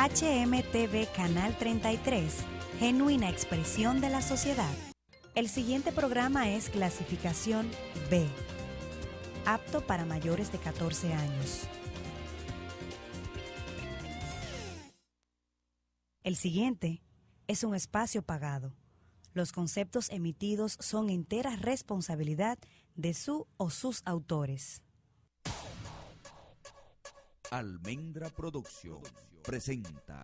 HMTV Canal 33, genuina expresión de la sociedad. El siguiente programa es clasificación B, apto para mayores de 14 años. El siguiente es un espacio pagado. Los conceptos emitidos son entera responsabilidad de su o sus autores. Almendra Producción presenta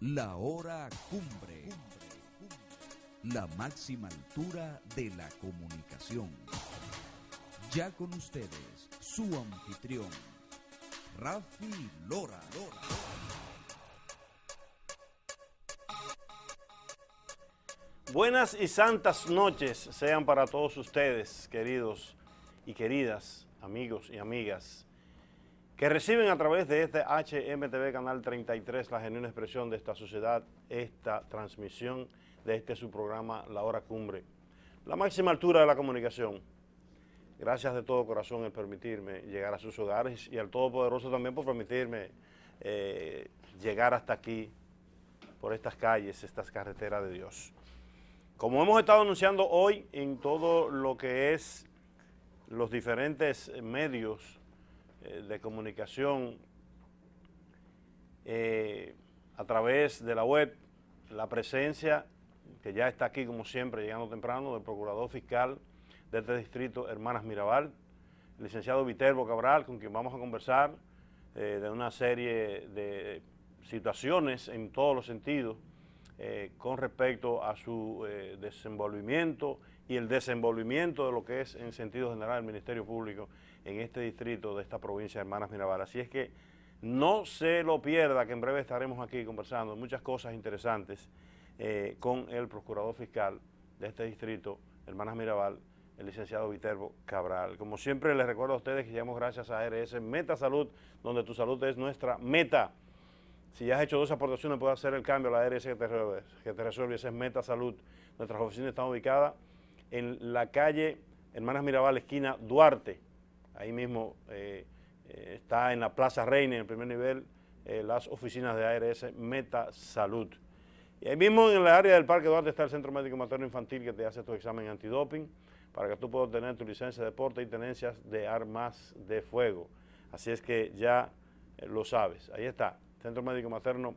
la hora cumbre, la máxima altura de la comunicación. Ya con ustedes, su anfitrión, Rafi Lora. Buenas y santas noches sean para todos ustedes, queridos y queridas, amigos y amigas que reciben a través de este HMTV Canal 33 la genuina expresión de esta sociedad, esta transmisión de este su programa La Hora Cumbre, la máxima altura de la comunicación. Gracias de todo corazón el permitirme llegar a sus hogares y al Todopoderoso también por permitirme eh, llegar hasta aquí, por estas calles, estas carreteras de Dios. Como hemos estado anunciando hoy en todo lo que es los diferentes medios, eh, de comunicación eh, a través de la web, la presencia, que ya está aquí como siempre, llegando temprano, del Procurador Fiscal de este distrito, Hermanas Mirabal, licenciado Viterbo Cabral, con quien vamos a conversar eh, de una serie de situaciones en todos los sentidos con respecto a su desenvolvimiento y el desenvolvimiento de lo que es en sentido general el Ministerio Público en este distrito de esta provincia de Hermanas Mirabal. Así es que no se lo pierda, que en breve estaremos aquí conversando muchas cosas interesantes eh, con el procurador fiscal de este distrito, Hermanas Mirabal, el licenciado Viterbo Cabral. Como siempre, les recuerdo a ustedes que llevamos gracias a ARS Meta Salud, donde tu salud es nuestra meta. Si ya has hecho dos aportaciones, puedes hacer el cambio a la ARS que te resuelve. Esa es Meta Salud. Nuestras oficinas están ubicadas en la calle Hermanas Mirabal, esquina Duarte, Ahí mismo eh, eh, está en la Plaza Reina, en el primer nivel, eh, las oficinas de ARS Meta Salud. Y ahí mismo en el área del Parque Duarte está el Centro Médico Materno Infantil que te hace tu examen antidoping para que tú puedas tener tu licencia de deporte y tenencias de armas de fuego. Así es que ya lo sabes. Ahí está, Centro Médico Materno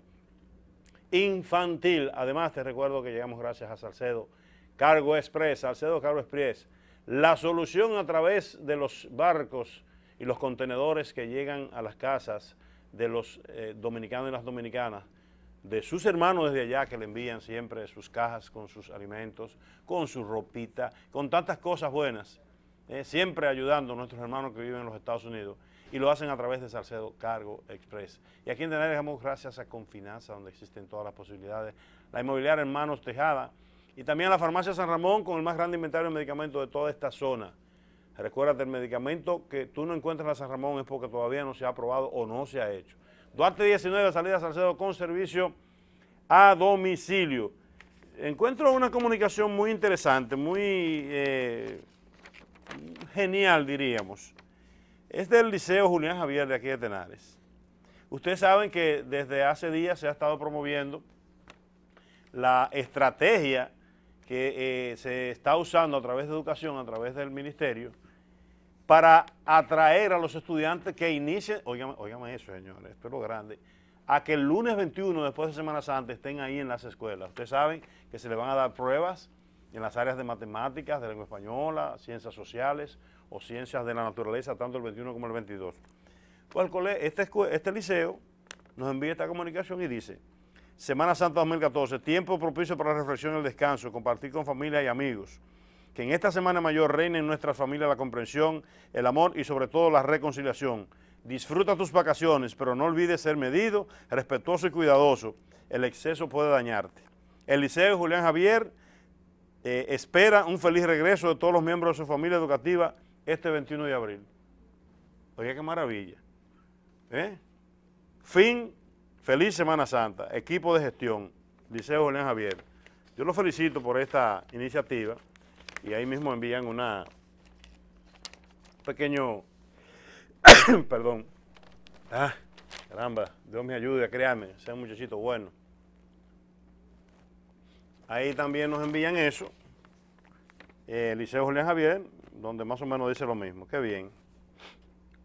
Infantil. Además, te recuerdo que llegamos gracias a Salcedo Cargo Express. Salcedo Cargo Express la solución a través de los barcos y los contenedores que llegan a las casas de los eh, dominicanos y las dominicanas, de sus hermanos desde allá que le envían siempre sus cajas con sus alimentos, con su ropita, con tantas cosas buenas, eh, siempre ayudando a nuestros hermanos que viven en los Estados Unidos y lo hacen a través de Salcedo Cargo Express. Y aquí en Tenerife, damos gracias a Confinanza, donde existen todas las posibilidades. La inmobiliaria Hermanos Tejada, y también la farmacia San Ramón con el más grande inventario de medicamentos de toda esta zona. Recuérdate, el medicamento que tú no encuentras en San Ramón es porque todavía no se ha aprobado o no se ha hecho. Duarte 19, salida Salcedo con servicio a domicilio. Encuentro una comunicación muy interesante, muy eh, genial, diríamos. Es del Liceo Julián Javier de aquí de Tenares. Ustedes saben que desde hace días se ha estado promoviendo la estrategia que eh, se está usando a través de educación, a través del ministerio, para atraer a los estudiantes que inicien, óigame, eso señores, esto es lo grande, a que el lunes 21, después de Semana Santa, estén ahí en las escuelas. Ustedes saben que se les van a dar pruebas en las áreas de matemáticas, de lengua española, ciencias sociales o ciencias de la naturaleza, tanto el 21 como el 22. Pues este, este liceo nos envía esta comunicación y dice, Semana Santa 2014, tiempo propicio para la reflexión y el descanso, compartir con familia y amigos. Que en esta Semana Mayor reine en nuestra familia la comprensión, el amor y sobre todo la reconciliación. Disfruta tus vacaciones, pero no olvides ser medido, respetuoso y cuidadoso. El exceso puede dañarte. El Liceo Julián Javier eh, espera un feliz regreso de todos los miembros de su familia educativa este 21 de abril. Oye, qué maravilla. ¿Eh? Fin Feliz Semana Santa, equipo de gestión, Liceo Julián Javier. Yo los felicito por esta iniciativa y ahí mismo envían una pequeño, perdón, ah, caramba, Dios me ayude a crearme, sea un Ahí también nos envían eso, eh, Liceo Julián Javier, donde más o menos dice lo mismo, qué bien.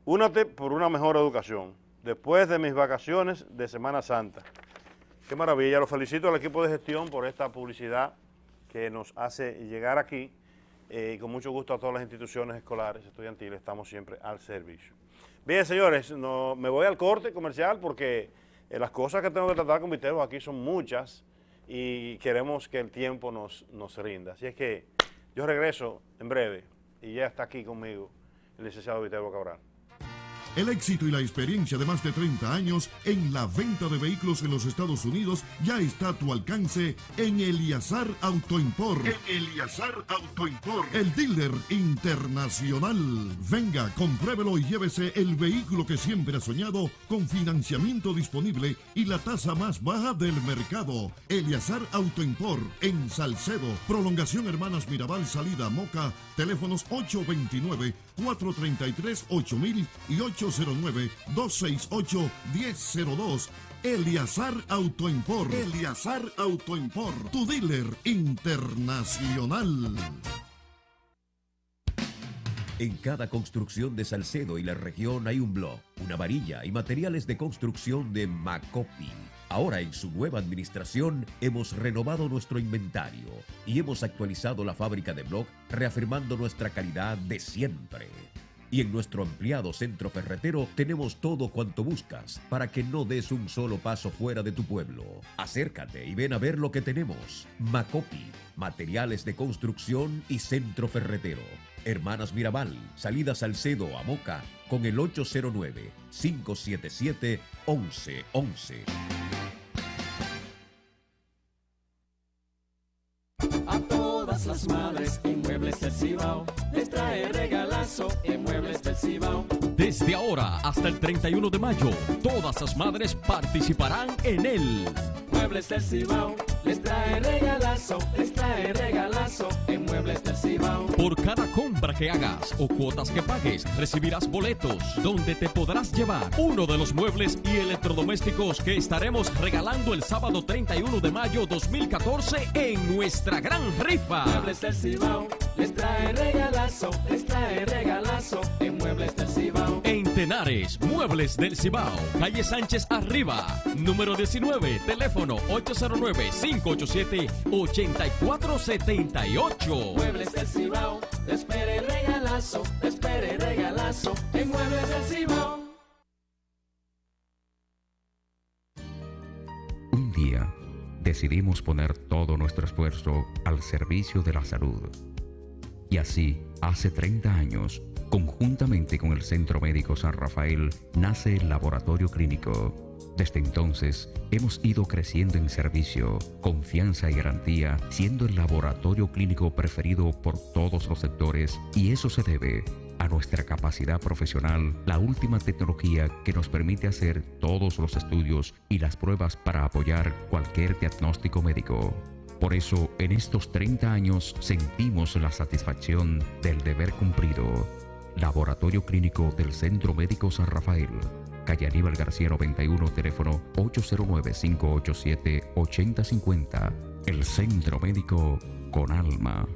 Únate por una mejor educación después de mis vacaciones de Semana Santa. Qué maravilla, lo felicito al equipo de gestión por esta publicidad que nos hace llegar aquí eh, y con mucho gusto a todas las instituciones escolares, estudiantiles, estamos siempre al servicio. Bien, señores, no, me voy al corte comercial porque eh, las cosas que tengo que tratar con Viteros aquí son muchas y queremos que el tiempo nos, nos rinda. Así es que yo regreso en breve y ya está aquí conmigo el licenciado Viterbo Cabral. El éxito y la experiencia de más de 30 años en la venta de vehículos en los Estados Unidos ya está a tu alcance en Eliazar Autoimport. En Eliazar Autoimport. El dealer internacional. Venga, compruébelo y llévese el vehículo que siempre ha soñado con financiamiento disponible y la tasa más baja del mercado. Eliazar Autoimport en Salcedo, Prolongación Hermanas Mirabal, salida Moca, teléfonos 829 433-8000 y 809-268-1002. Eliazar Autoimpor. Eliazar Autoimpor, tu dealer internacional. En cada construcción de Salcedo y la región hay un blog, una varilla y materiales de construcción de Macopi Ahora en su nueva administración hemos renovado nuestro inventario y hemos actualizado la fábrica de Block reafirmando nuestra calidad de siempre. Y en nuestro ampliado centro ferretero tenemos todo cuanto buscas para que no des un solo paso fuera de tu pueblo. Acércate y ven a ver lo que tenemos. Macopi, materiales de construcción y centro ferretero. Hermanas Mirabal, salidas Salcedo a Moca con el 809 577 1111. hasta el 31 de mayo, todas las madres participarán en él. Muebles del Cibao. Les trae regalazo, les trae regalazo en Muebles del Cibao. Por cada compra que hagas o cuotas que pagues, recibirás boletos donde te podrás llevar uno de los muebles y electrodomésticos que estaremos regalando el sábado 31 de mayo 2014 en nuestra gran rifa. Muebles del Cibao, les trae regalazo, les trae regalazo en Muebles del Cibao. Tenares, Muebles del Cibao, calle Sánchez Arriba, número 19, teléfono 809-587-8478. Muebles del Cibao, espere regalazo, espere regalazo, en Muebles del Cibao. Un día decidimos poner todo nuestro esfuerzo al servicio de la salud. Y así, hace 30 años, Conjuntamente con el Centro Médico San Rafael nace el Laboratorio Clínico. Desde entonces hemos ido creciendo en servicio, confianza y garantía, siendo el laboratorio clínico preferido por todos los sectores y eso se debe a nuestra capacidad profesional, la última tecnología que nos permite hacer todos los estudios y las pruebas para apoyar cualquier diagnóstico médico. Por eso, en estos 30 años sentimos la satisfacción del deber cumplido Laboratorio Clínico del Centro Médico San Rafael. Calle Aníbal García 91, teléfono 809-587-8050. El Centro Médico con Alma.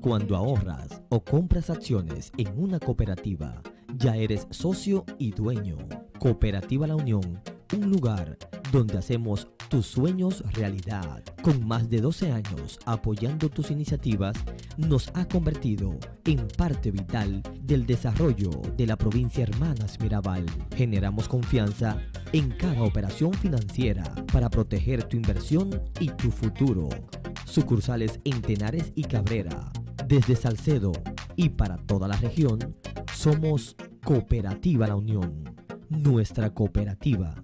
Cuando ahorras o compras acciones en una cooperativa, ya eres socio y dueño. Cooperativa La Unión un lugar donde hacemos tus sueños realidad. Con más de 12 años apoyando tus iniciativas, nos ha convertido en parte vital del desarrollo de la provincia Hermanas Mirabal. Generamos confianza en cada operación financiera para proteger tu inversión y tu futuro. Sucursales en Tenares y Cabrera, desde Salcedo y para toda la región, somos Cooperativa La Unión, nuestra cooperativa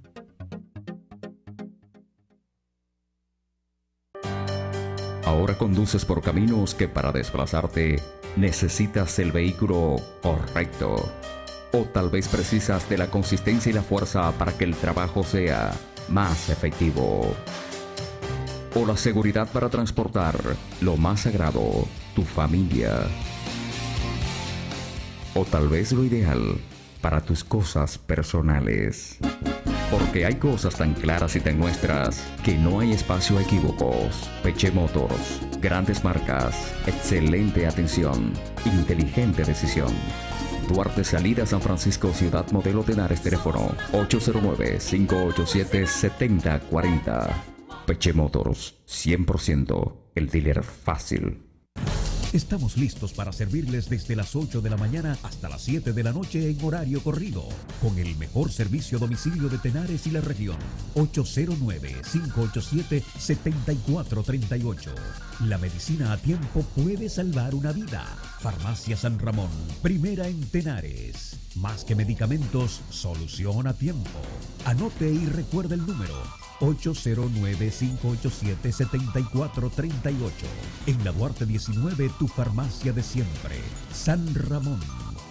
Ahora conduces por caminos que para desplazarte necesitas el vehículo correcto. O tal vez precisas de la consistencia y la fuerza para que el trabajo sea más efectivo. O la seguridad para transportar lo más sagrado, tu familia. O tal vez lo ideal para tus cosas personales. Porque hay cosas tan claras y tan nuestras que no hay espacio a equívocos. Peche Motors, grandes marcas, excelente atención, inteligente decisión. Duarte Salida San Francisco Ciudad Modelo Tenares Teléfono 809-587-7040. Peche Motors, 100%, el dealer fácil. Estamos listos para servirles desde las 8 de la mañana hasta las 7 de la noche en horario corrido, con el mejor servicio domicilio de Tenares y la región. 809-587-7438. La medicina a tiempo puede salvar una vida. Farmacia San Ramón, primera en Tenares. Más que medicamentos, solución a tiempo. Anote y recuerde el número 809-587-7438. En la Duarte 19, tu farmacia de siempre. San Ramón,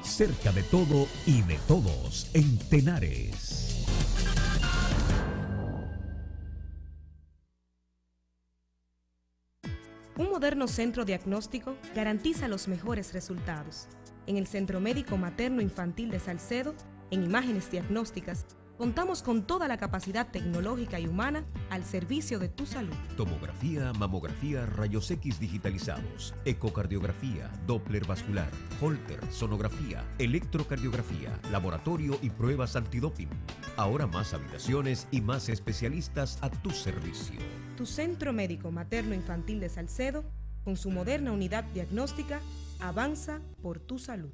cerca de todo y de todos, en Tenares. Un moderno centro diagnóstico garantiza los mejores resultados. En el Centro Médico Materno Infantil de Salcedo, en imágenes diagnósticas, Contamos con toda la capacidad tecnológica y humana al servicio de tu salud. Tomografía, mamografía, rayos X digitalizados, ecocardiografía, Doppler vascular, Holter, sonografía, electrocardiografía, laboratorio y pruebas antidoping. Ahora más habitaciones y más especialistas a tu servicio. Tu Centro Médico Materno Infantil de Salcedo, con su moderna unidad diagnóstica, avanza por tu salud.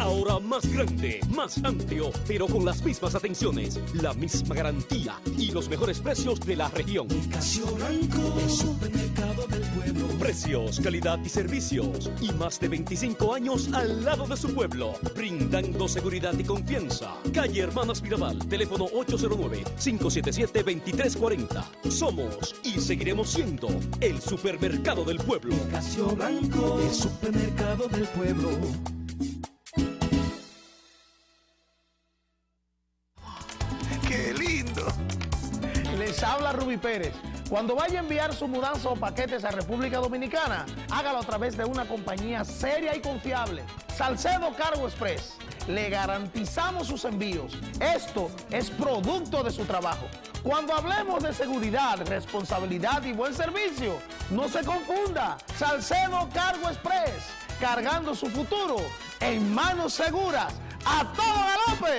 Ahora más grande, más amplio, pero con las mismas atenciones, la misma garantía y los mejores precios de la región. Casio Blanco, el supermercado del pueblo. Precios, calidad y servicios. Y más de 25 años al lado de su pueblo, brindando seguridad y confianza. Calle Hermanas Mirabal, teléfono 809-577-2340. Somos y seguiremos siendo el supermercado del pueblo. Casio Blanco, el supermercado del pueblo. y Pérez, cuando vaya a enviar su mudanza o paquetes a República Dominicana, hágalo a través de una compañía seria y confiable. Salcedo Cargo Express. Le garantizamos sus envíos. Esto es producto de su trabajo. Cuando hablemos de seguridad, responsabilidad y buen servicio, no se confunda. Salcedo Cargo Express, cargando su futuro en manos seguras. ¡A todo galope!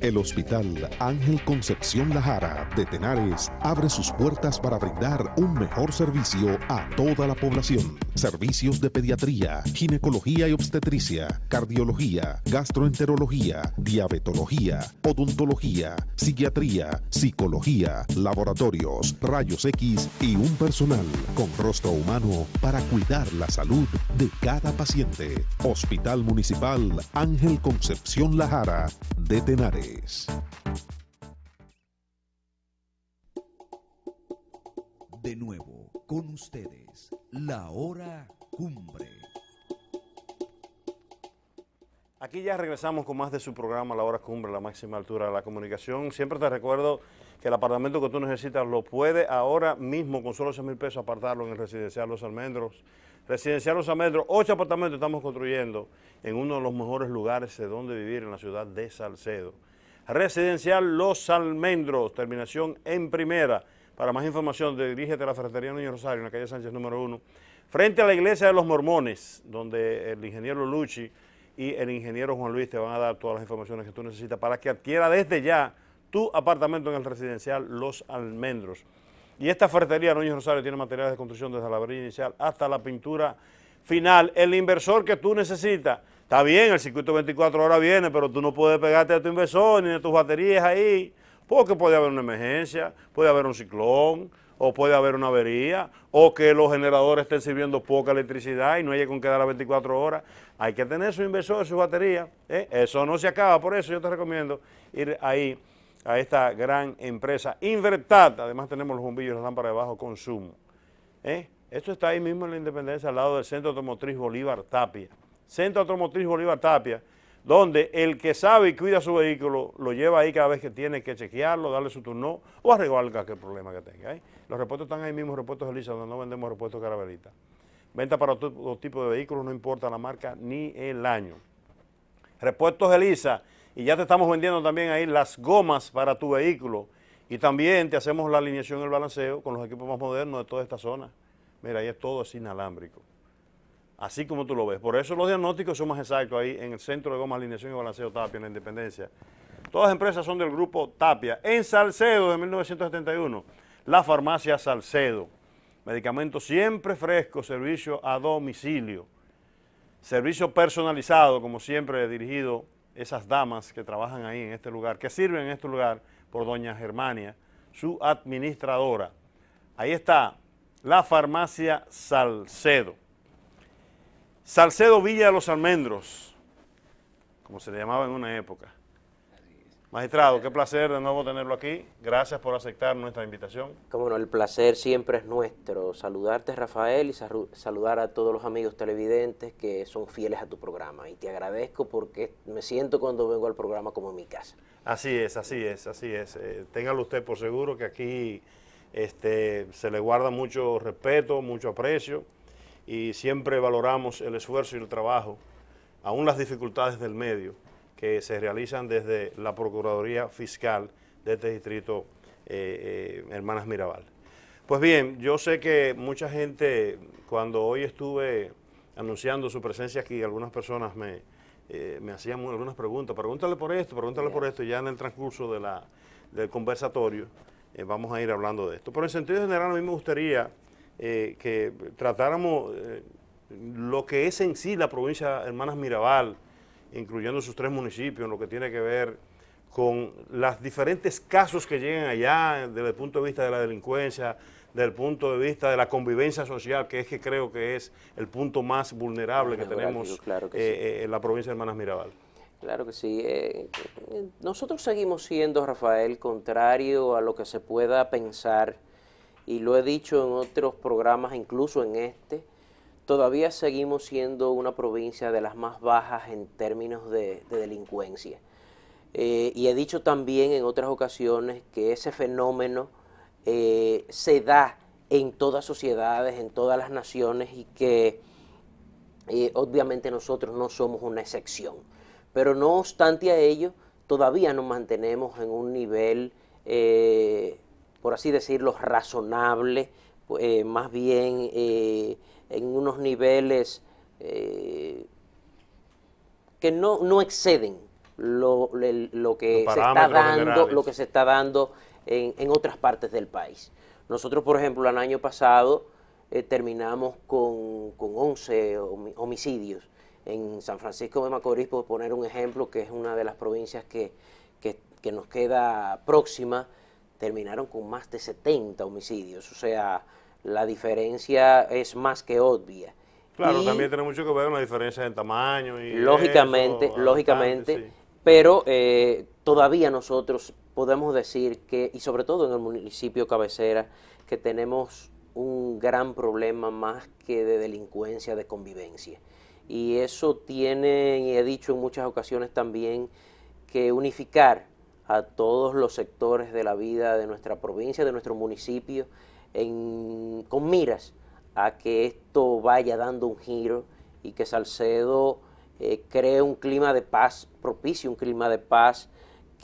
El Hospital Ángel Concepción Lajara de Tenares abre sus puertas para brindar un mejor servicio a toda la población. Servicios de pediatría, ginecología y obstetricia, cardiología, gastroenterología, diabetología, odontología, psiquiatría, psicología, laboratorios, rayos X y un personal con rostro humano para cuidar la salud de cada paciente. Hospital Municipal Ángel Concepción Lajara de Tenares. De nuevo, con ustedes, la hora cumbre. Aquí ya regresamos con más de su programa La Hora Cumbre, la máxima altura de la comunicación. Siempre te recuerdo que el apartamento que tú necesitas lo puede ahora mismo con solo 6 mil pesos apartarlo en el Residencial Los Almendros. Residencial Los Almendros, ocho apartamentos estamos construyendo en uno de los mejores lugares de donde vivir en la ciudad de Salcedo. Residencial Los Almendros, terminación en primera. Para más información, dirígete a la Ferretería Niño Rosario, en la calle Sánchez número uno, frente a la iglesia de los Mormones, donde el ingeniero Luchi y el ingeniero Juan Luis te van a dar todas las informaciones que tú necesitas para que adquiera desde ya tu apartamento en el residencial Los Almendros. Y esta ferretería Núñez Rosario tiene materiales de construcción desde la brilla inicial hasta la pintura final. El inversor que tú necesitas, está bien, el circuito 24 horas viene, pero tú no puedes pegarte a tu inversor ni a tus baterías ahí, porque puede haber una emergencia, puede haber un ciclón, o puede haber una avería, o que los generadores estén sirviendo poca electricidad y no haya con quedar las 24 horas. Hay que tener su inversor, su batería. ¿eh? Eso no se acaba, por eso yo te recomiendo ir ahí a esta gran empresa Invertad. Además tenemos los bombillos, las lámparas de bajo consumo. ¿eh? Esto está ahí mismo en la Independencia, al lado del Centro Automotriz Bolívar Tapia. Centro Automotriz Bolívar Tapia donde el que sabe y cuida su vehículo lo lleva ahí cada vez que tiene que chequearlo, darle su turno o arreglar cualquier problema que tenga. ¿eh? Los repuestos están ahí mismo, repuestos Elisa, donde no vendemos repuestos Carabelita. Venta para todo tipo de vehículos, no importa la marca ni el año. Repuestos Elisa, y ya te estamos vendiendo también ahí las gomas para tu vehículo. Y también te hacemos la alineación y el balanceo con los equipos más modernos de toda esta zona. Mira, ahí es todo sin inalámbrico así como tú lo ves. Por eso los diagnósticos son más exactos ahí en el Centro de goma, Alineación y Balanceo Tapia, en la Independencia. Todas las empresas son del grupo Tapia. En Salcedo, de 1971, la farmacia Salcedo. Medicamentos siempre frescos, servicio a domicilio. Servicio personalizado, como siempre, dirigido esas damas que trabajan ahí en este lugar, que sirven en este lugar por doña Germania, su administradora. Ahí está la farmacia Salcedo. Salcedo Villa de los Almendros, como se le llamaba en una época. Magistrado, qué placer de nuevo tenerlo aquí. Gracias por aceptar nuestra invitación. Como no, el placer siempre es nuestro. Saludarte, Rafael, y saludar a todos los amigos televidentes que son fieles a tu programa. Y te agradezco porque me siento cuando vengo al programa como en mi casa. Así es, así es, así es. Eh, téngalo usted por seguro que aquí este, se le guarda mucho respeto, mucho aprecio y siempre valoramos el esfuerzo y el trabajo, aún las dificultades del medio que se realizan desde la Procuraduría Fiscal de este distrito eh, eh, Hermanas Mirabal. Pues bien, yo sé que mucha gente, cuando hoy estuve anunciando su presencia aquí, algunas personas me, eh, hacían algunas preguntas, pregúntale por esto, pregúntale por esto, ya en el transcurso de la, del conversatorio vamos a ir hablando de esto. Pero en sentido general a mí me gustaría eh, que tratáramos eh, lo que es en sí la provincia de Hermanas Mirabal, incluyendo sus tres municipios, en lo que tiene que ver con los diferentes casos que llegan allá desde el punto de vista de la delincuencia, desde el punto de vista de la convivencia social, que es que creo que es el punto más vulnerable que tenemos eh, en la provincia de Hermanas Mirabal. Claro que sí. nosotros seguimos siendo, Rafael, contrario a lo que se pueda pensar y lo he dicho en otros programas, incluso en este, todavía seguimos siendo una provincia de las más bajas en términos de, delincuencia. Eh, y he dicho también en otras ocasiones que ese fenómeno eh, se da en todas sociedades, en todas las naciones y que eh, obviamente nosotros no somos una excepción. Pero no obstante a ello, todavía nos mantenemos en un nivel por así decirlo, razonable, eh, más bien eh, en unos niveles eh, que no, exceden lo, que se está dando, lo que se está dando en, otras partes del país. Nosotros, por ejemplo, el año pasado terminamos con, 11 homicidios en San Francisco de Macorís, por poner un ejemplo, que es una de las provincias que nos queda próxima terminaron con más de 70 homicidios. O sea, la diferencia es más que obvia. Claro, también tiene mucho que ver con la diferencia en tamaño y lógicamente, lógicamente, pero eh, todavía nosotros podemos decir que y sobre todo en el municipio cabecera que tenemos un gran problema más que de delincuencia, de convivencia. Y eso tiene, y he dicho en muchas ocasiones también, que unificar a todos los sectores de la vida de nuestra provincia, de nuestro municipio, con miras a que esto vaya dando un giro y que Salcedo eh, cree un clima de paz, propicio, un clima de paz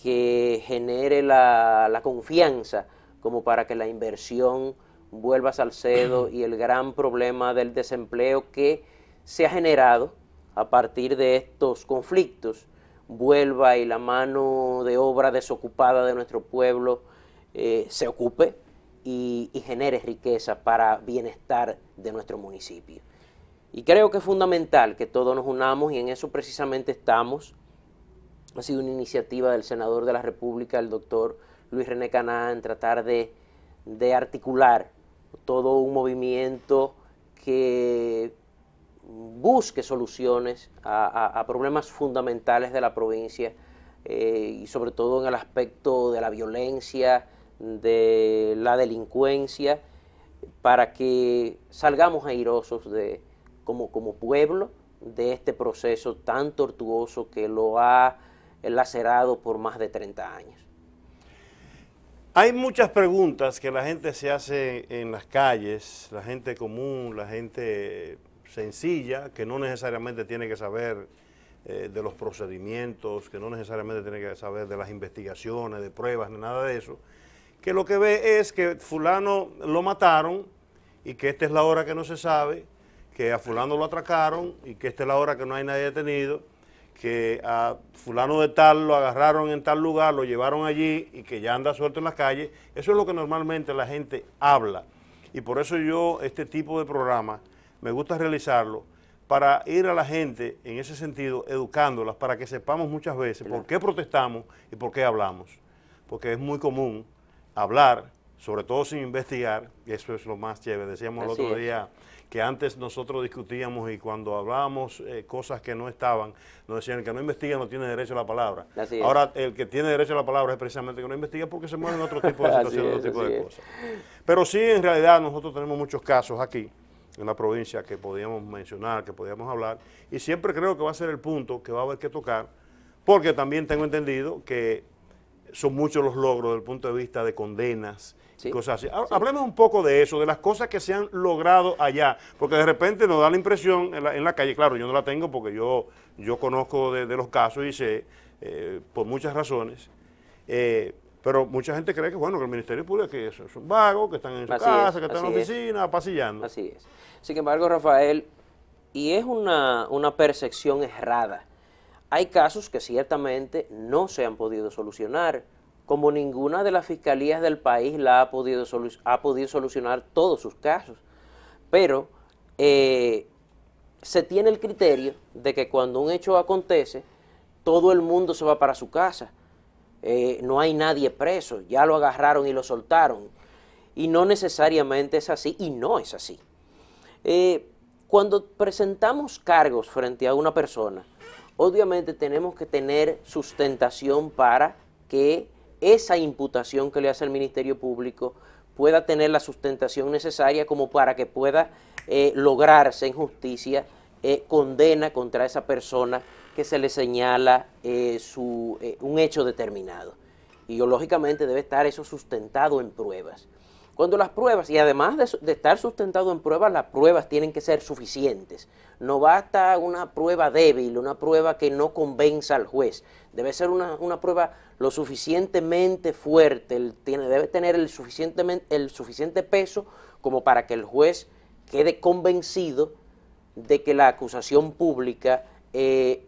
que genere la confianza como para que la inversión vuelva a Salcedo y el gran problema del desempleo que se ha generado a partir de estos conflictos vuelva y la mano de obra desocupada de nuestro pueblo eh, se ocupe y, genere riqueza para bienestar de nuestro municipio. Y creo que es fundamental que todos nos unamos y en eso precisamente estamos. Ha sido una iniciativa del senador de la República, el doctor Luis René Caná, en tratar de, de articular todo un movimiento que busque soluciones a, problemas fundamentales de la provincia eh, y sobre todo en el aspecto de la violencia, de la delincuencia, para que salgamos airosos de, como, como pueblo de este proceso tan tortuoso que lo ha lacerado por más de 30 años. Hay muchas preguntas que la gente se hace en las calles, la gente común, la gente sencilla, que no necesariamente tiene que saber eh, de los procedimientos, que no necesariamente tiene que saber de las investigaciones, de pruebas, ni nada de eso, que lo que ve es que fulano lo mataron y que esta es la hora que no se sabe, que a fulano lo atracaron y que esta es la hora que no hay nadie detenido, que a fulano de tal lo agarraron en tal lugar, lo llevaron allí y que ya anda suelto en la calle. Eso es lo que normalmente la gente habla. Y por eso yo, este tipo de programa me gusta realizarlo para ir a la gente en ese sentido, educándolas, para que sepamos muchas veces por qué protestamos y por qué hablamos. Porque es muy común hablar, sobre todo sin investigar, y eso es lo más chévere. Decíamos el otro día que antes nosotros discutíamos y cuando hablábamos eh, cosas que no estaban, nos decían el que no investiga no tiene derecho a la palabra. Ahora el que tiene derecho a la palabra es precisamente que no investiga porque se mueve en otro tipo de situaciones, otro tipo de cosas. Pero sí, en realidad nosotros tenemos muchos casos aquí la provincia que podíamos mencionar, que podíamos hablar, y siempre creo que va a ser el punto que va a haber que tocar, porque también tengo entendido que son muchos los logros desde el punto de vista de condenas, y cosas así. Hablemos un poco de eso, de las cosas que se han logrado allá, porque de repente nos da la impresión en la, calle, claro, yo no la tengo porque yo, yo conozco de, los casos y sé, eh, por muchas razones, eh, pero mucha gente cree que bueno que el Ministerio Público que es, un vago, que están en su casa, que están en la oficina, pasillando. Así es. Sin embargo, Rafael, y es una, percepción errada. Hay casos que ciertamente no se han podido solucionar, como ninguna de las fiscalías del país la ha podido, ha podido solucionar todos sus casos. Pero eh, se tiene el criterio de que cuando un hecho acontece, todo el mundo se va para su casa eh, no hay nadie preso, ya lo agarraron y lo soltaron. Y no necesariamente es así, y no es así. Eh, cuando presentamos cargos frente a una persona, obviamente tenemos que tener sustentación para que esa imputación que le hace el Ministerio Público pueda tener la sustentación necesaria como para que pueda eh, lograrse en justicia condena contra esa persona que se le señala eh, eh, un hecho determinado. Y lógicamente debe estar eso sustentado en pruebas. Cuando las pruebas, y además de, estar sustentado en pruebas, las pruebas tienen que ser suficientes. No basta una prueba débil, una prueba que no convenza al juez. Debe ser una, prueba lo suficientemente fuerte, tiene, debe tener el, suficientemente, el suficiente peso como para que el juez quede convencido de que la acusación pública eh,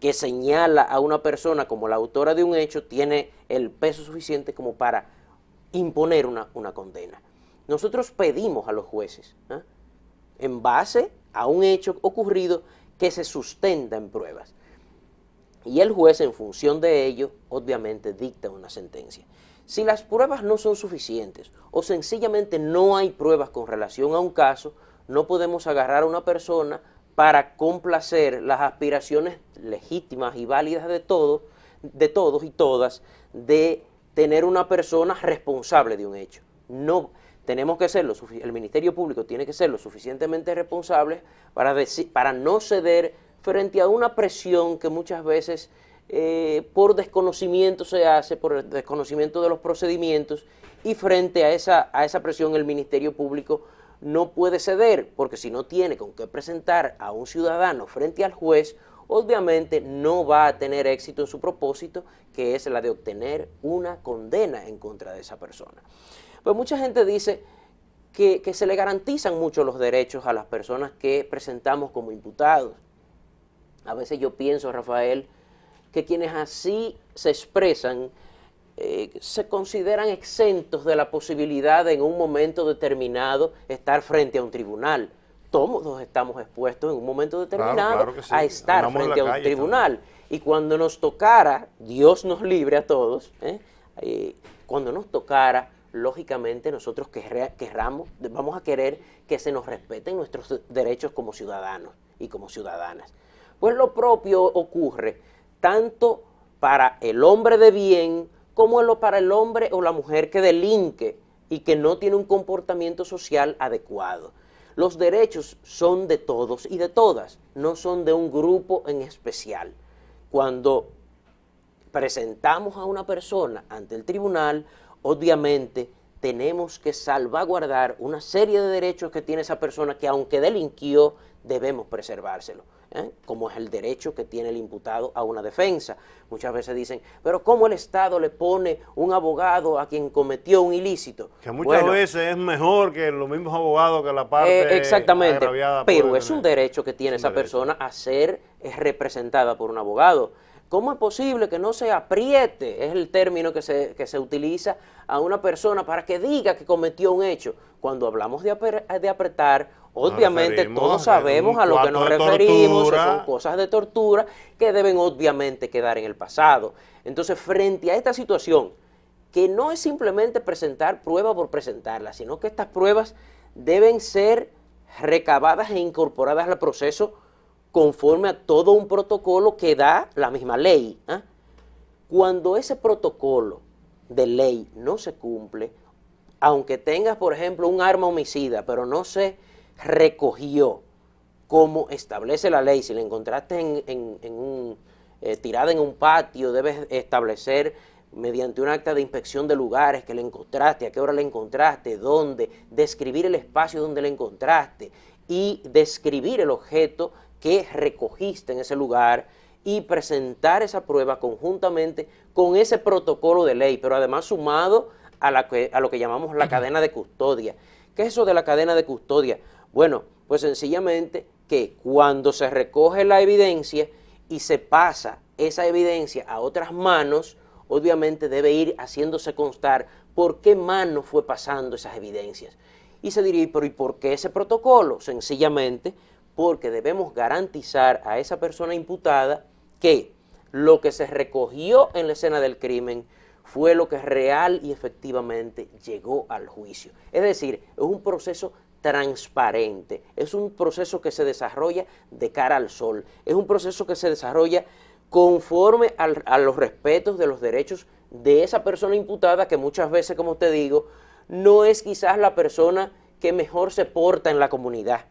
que señala a una persona como la autora de un hecho tiene el peso suficiente como para imponer una, condena. Nosotros pedimos a los jueces, ¿ah? en base a un hecho ocurrido que se sustenta en pruebas. Y el juez, en función de ello, obviamente dicta una sentencia. Si las pruebas no son suficientes o sencillamente no hay pruebas con relación a un caso, no podemos agarrar a una persona para complacer las aspiraciones legítimas y válidas de todos, de todos y todas, de tener una persona responsable de un hecho. No, tenemos que ser el Ministerio Público tiene que ser lo suficientemente responsable para, decir, para no ceder frente a una presión que muchas veces eh, por desconocimiento se hace, por el desconocimiento de los procedimientos, y frente a esa, a esa presión el Ministerio Público no puede ceder, porque si no tiene con qué presentar a un ciudadano frente al juez, obviamente no va a tener éxito en su propósito, que es la de obtener una condena en contra de esa persona. Pues mucha gente dice que, que se le garantizan mucho los derechos a las personas que presentamos como imputados. A veces yo pienso, Rafael, que quienes así se expresan, eh, se consideran exentos de la posibilidad de en un momento determinado estar frente a un tribunal. Todos estamos expuestos en un momento determinado a estar frente a un tribunal. Y cuando nos tocara, Dios nos libre a todos, ¿eh? Eh, cuando nos tocara, lógicamente nosotros que querramos, vamos a querer que se nos respeten nuestros derechos como ciudadanos y como ciudadanas. Pues lo propio ocurre tanto para el hombre de bien, ¿Cómo es lo para el hombre o la mujer que delinque y que no tiene un comportamiento social adecuado. Los derechos son de todos y de todas, no son de un grupo en especial. Cuando presentamos a una persona ante el tribunal, obviamente tenemos que salvaguardar una serie de derechos que tiene esa persona que aunque delinquió, debemos preservárselo. ¿eh? como es el derecho que tiene el imputado a una defensa. Muchas veces dicen, pero ¿cómo el Estado le pone un abogado a quien cometió un ilícito? Que muchas veces es mejor que los mismos abogados que la parte eh, Exactamente, pero es un derecho que tiene esa persona a ser representada por un abogado. ¿Cómo es posible que no se apriete, es el término que se, que se, utiliza, a una persona para que diga que cometió un hecho? Cuando hablamos de, apretar, Obviamente todos sabemos a lo que nos referimos, son cosas de tortura que deben obviamente quedar en el pasado. Entonces, frente a esta situación, que no es simplemente presentar pruebas por presentarlas, sino que estas pruebas deben ser recabadas e incorporadas al proceso conforme a todo un protocolo que da la misma ley. ¿ah? Cuando ese protocolo de ley no se cumple, aunque tengas, por ejemplo, un arma homicida, pero no se recogió como establece la ley. Si la encontraste en, un, eh, tirada en un patio, debes establecer mediante un acta de inspección de lugares que le encontraste, a qué hora le encontraste, dónde, describir el espacio donde le encontraste y describir el objeto que recogiste en ese lugar y presentar esa prueba conjuntamente con ese protocolo de ley, pero además sumado a, a lo que llamamos la cadena de custodia. ¿Qué es eso de la cadena de custodia? Bueno, pues sencillamente que cuando se recoge la evidencia y se pasa esa evidencia a otras manos, obviamente debe ir haciéndose constar por qué mano fue pasando esas evidencias. Y se diría, pero ¿y por qué ese protocolo? Sencillamente porque debemos garantizar a esa persona imputada que lo que se recogió en la escena del crimen fue lo que real y efectivamente llegó al juicio. Es decir, es un proceso transparente. Es un proceso que se desarrolla de cara al sol. Es un proceso que se desarrolla conforme a los respetos de los derechos de esa persona imputada, que muchas veces, como te digo, no es quizás la persona que mejor se porta en la comunidad,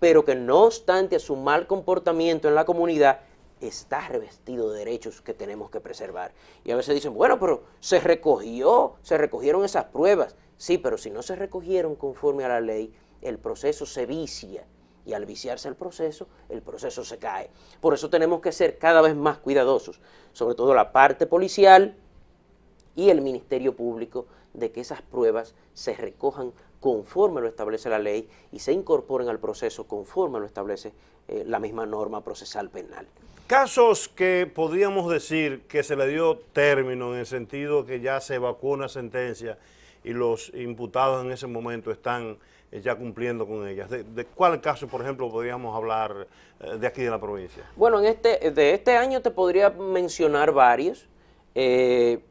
pero que no obstante a su mal comportamiento en la comunidad, está revestido de derechos que tenemos que preservar. Y a veces dicen, bueno, pero se recogió, se recogieron esas pruebas. Sí, pero si no se recogieron conforme a la ley, el proceso se vicia y al viciarse el proceso, el proceso se cae. Por eso tenemos que ser cada vez más cuidadosos, sobre todo la parte policial y el Ministerio Público, de que esas pruebas se recojan conforme lo establece la ley y se incorporen al proceso conforme lo establece eh, la misma norma procesal penal. Casos que podríamos decir que se le dio término en el sentido que ya se evacuó una sentencia y los imputados en ese momento están eh, ya cumpliendo con ellas. ¿De, cuál caso, por ejemplo, podríamos hablar eh, de aquí de la provincia? Bueno, en este, de este año te podría mencionar varios, eh,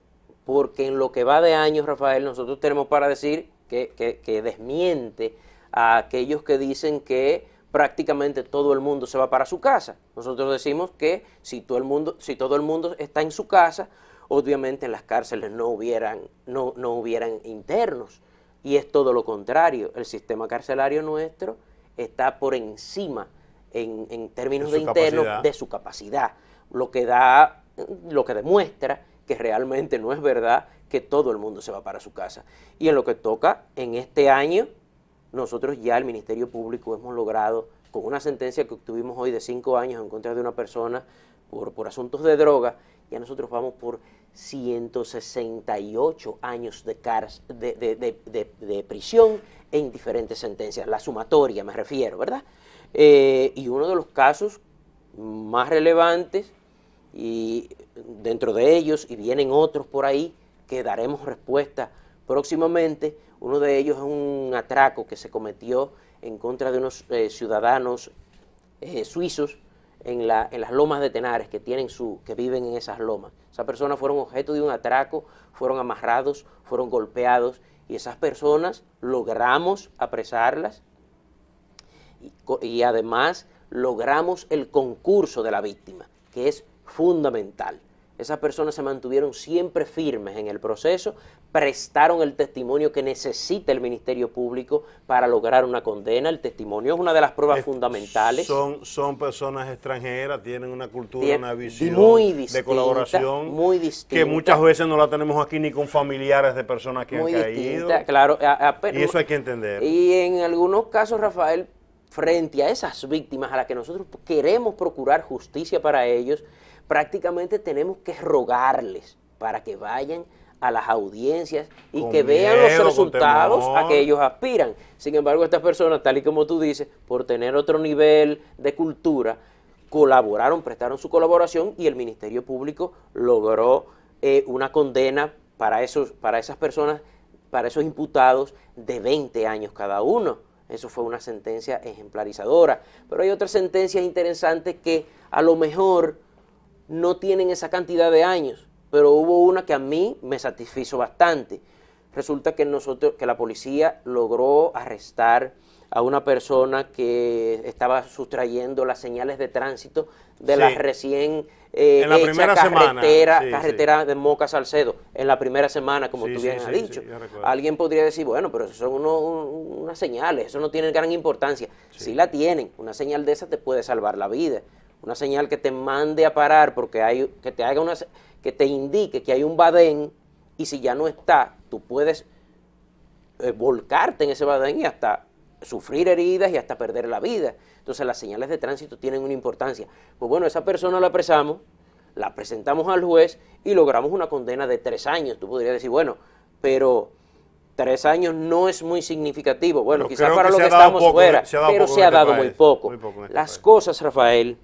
porque en lo que va de años, Rafael, nosotros tenemos para decir que, desmiente a aquellos que dicen que prácticamente todo el mundo se va para su casa. Nosotros decimos que si todo el mundo, si todo el mundo está en su casa, obviamente en las cárceles no hubieran, no, no hubieran internos. Y es todo lo contrario. El sistema carcelario nuestro está por encima en, términos de, internos de su capacidad, lo que da, lo que demuestra que realmente no es verdad que todo el mundo se va para su casa. Y en lo que toca, en este año, nosotros ya el Ministerio Público hemos logrado, con una sentencia que obtuvimos hoy de cinco años en contra de una persona por, por asuntos de droga, ya nosotros vamos por 168 años de, de, de, de prisión en diferentes sentencias, la sumatoria me refiero, ¿verdad? Eh, y uno de los casos más relevantes, y dentro de ellos, y vienen otros por ahí, que daremos respuesta próximamente, uno de ellos es un atraco que se cometió en contra de unos eh, ciudadanos eh, suizos en, las lomas de Tenares, que, tienen su, que viven en esas lomas. Esas personas fueron objeto de un atraco, fueron amarrados, fueron golpeados, y esas personas logramos apresarlas y además logramos el concurso de la víctima, que es fundamental. Esas personas se mantuvieron siempre firmes en el proceso, prestaron el testimonio que necesita el Ministerio Público para lograr una condena. El testimonio es una de las pruebas eh, fundamentales. Son, son personas extranjeras, tienen una cultura, una visión de colaboración muy distinta, que muchas veces no la tenemos aquí ni con familiares de personas que han caído. claro, y eso hay que entender. Y en algunos casos, Rafael, frente a esas víctimas a las que nosotros queremos procurar justicia para ellos, prácticamente tenemos que rogarles para que vayan a las audiencias y que vean los resultados a que ellos aspiran. Sin embargo, estas personas, tal y como tú dices, por tener otro nivel de cultura, colaboraron, prestaron su colaboración y el Ministerio Público logró eh, una condena para, esos, para esas personas, para esos imputados de 20 años cada uno. Eso fue una sentencia ejemplarizadora. Pero hay otra sentencia interesante que a lo mejor no tienen esa cantidad de años, pero hubo una que a mí me satisfizo bastante. Resulta que nosotros, que la policía logró arrestar a una persona que estaba sustrayendo las señales de tránsito de la recién eh, carretera, carretera de Moca Salcedo, en la primera semana, como tú bien has dicho. Alguien podría decir, bueno, pero son unas señales, eso no tiene gran importancia. Si la tienen, una señal de esa te puede salvar la vida una señal que te mande a parar porque hay, que te haga una, que te indique que hay un badén y si ya no está, tú puedes eh, volcarte en ese badén y hasta sufrir heridas y hasta perder la vida. Entonces las señales de tránsito tienen una importancia. Pues bueno, esa persona la apresamos, la presentamos al juez y logramos una condena de tres años. Tú podrías decir, bueno, pero tres años no es muy significativo. Bueno, quizás para lo que estamos fuera, pero se ha dado, este muy, poco. Este las cosas, Rafael,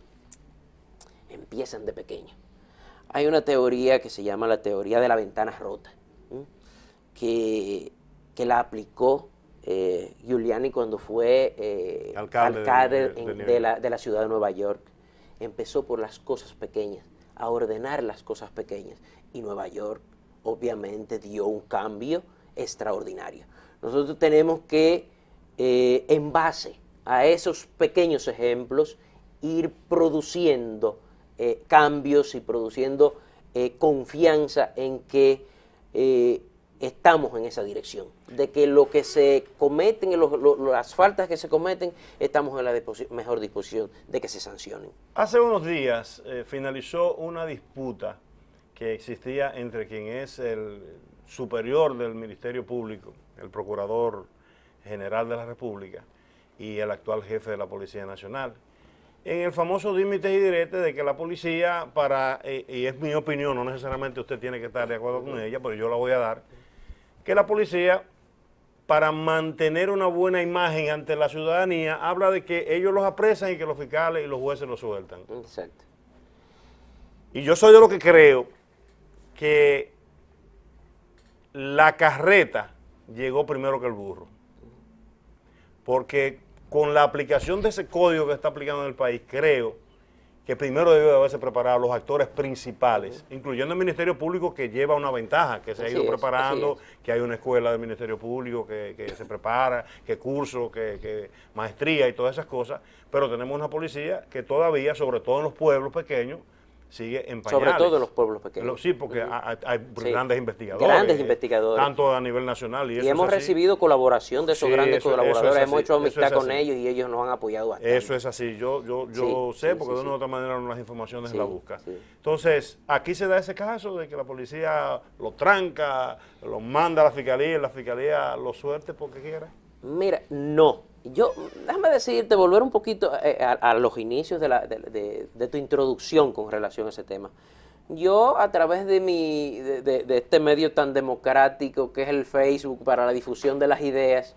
empiezan de pequeño. Hay una teoría que se llama la teoría de la ventana rota, que, que, la aplicó eh, Giuliani cuando fue eh, alcalde, de, la, ciudad de Nueva York. Empezó por las cosas pequeñas, a ordenar las cosas pequeñas. Y Nueva York obviamente dio un cambio extraordinario. Nosotros tenemos que, eh, en base a esos pequeños ejemplos, ir produciendo eh, cambios y produciendo eh, confianza en que eh, estamos en esa dirección, de que lo que se cometen, las faltas que se cometen, estamos en la mejor disposición de que se sancionen. Hace unos días finalizó una disputa que existía entre quien es el superior del Ministerio Público, el Procurador General de la República, y el actual jefe de la Policía Nacional, en el famoso dímite y direte de que la policía, para, eh, y es mi opinión, no necesariamente usted tiene que estar de acuerdo con ella, pero yo la voy a dar, que la policía, para mantener una buena imagen ante la ciudadanía, habla de que ellos los apresan y que los fiscales y los jueces los sueltan. Exacto. Y yo soy de lo que creo que la carreta llegó primero que el burro. Porque con la aplicación de ese código que está aplicando en el país, creo que primero debe haberse preparado los actores principales, incluyendo el Ministerio Público que lleva una ventaja, que se ha ido preparando, que hay una escuela del Ministerio Público que, se prepara, que curso, que, que, maestría y todas esas cosas, pero tenemos una policía que todavía, sobre todo en los pueblos pequeños, sigue Sobre todo en los pueblos pequeños. sí, porque hay, grandes investigadores. Grandes investigadores. Tanto a nivel nacional y, y hemos recibido colaboración de esos grandes colaboradores, hemos hecho amistad con ellos y ellos nos han apoyado bastante. Eso es así, yo, yo, yo sé, porque de una u otra manera las informaciones la busca. Entonces, aquí se da ese caso de que la policía lo tranca, Lo manda a la fiscalía y la fiscalía lo suerte porque quiera. Mira, no. Yo, déjame decirte, volver un poquito eh, a, los inicios de, tu introducción con relación a ese tema. Yo, a través de, mi, de, este medio tan democrático que es el Facebook para la difusión de las ideas,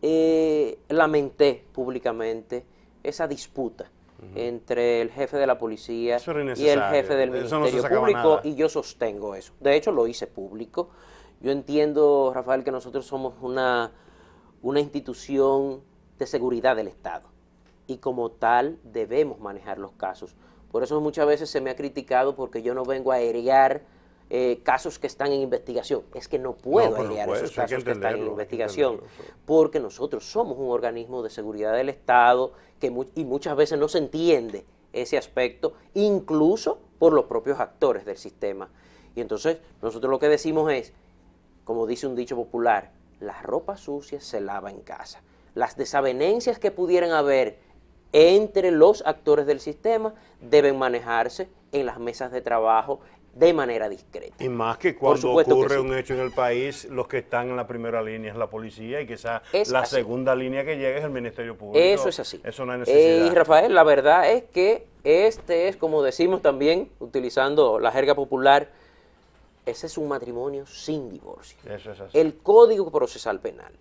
eh, lamenté públicamente esa disputa entre el jefe de la policía y el jefe del Ministerio Público y yo sostengo eso. De hecho, lo hice público. Yo entiendo, Rafael, que nosotros somos una una institución de seguridad del Estado y como tal debemos manejar los casos. Por eso muchas veces se me ha criticado porque yo no vengo a heredar eh, casos que están en investigación. Es que no puedo no, esos casos que, están en investigación porque nosotros somos un organismo de seguridad del Estado que y muchas veces no se entiende ese aspecto, incluso por los propios actores del sistema. Y entonces nosotros lo que decimos es, como dice un dicho popular, la ropa sucia se lava en casa. Las desavenencias que pudieran haber entre los actores del sistema deben manejarse en las mesas de trabajo de manera discreta. Y más que cuando ocurre un hecho en el país, los que están en la primera línea es la policía y quizás la segunda línea que llega es el Ministerio Público. Eso es así. Eso no es necesidad. Eh, y Rafael, la verdad es que este es, como decimos también, utilizando la jerga popular, ese es un matrimonio sin divorcio. El Código Procesal Penal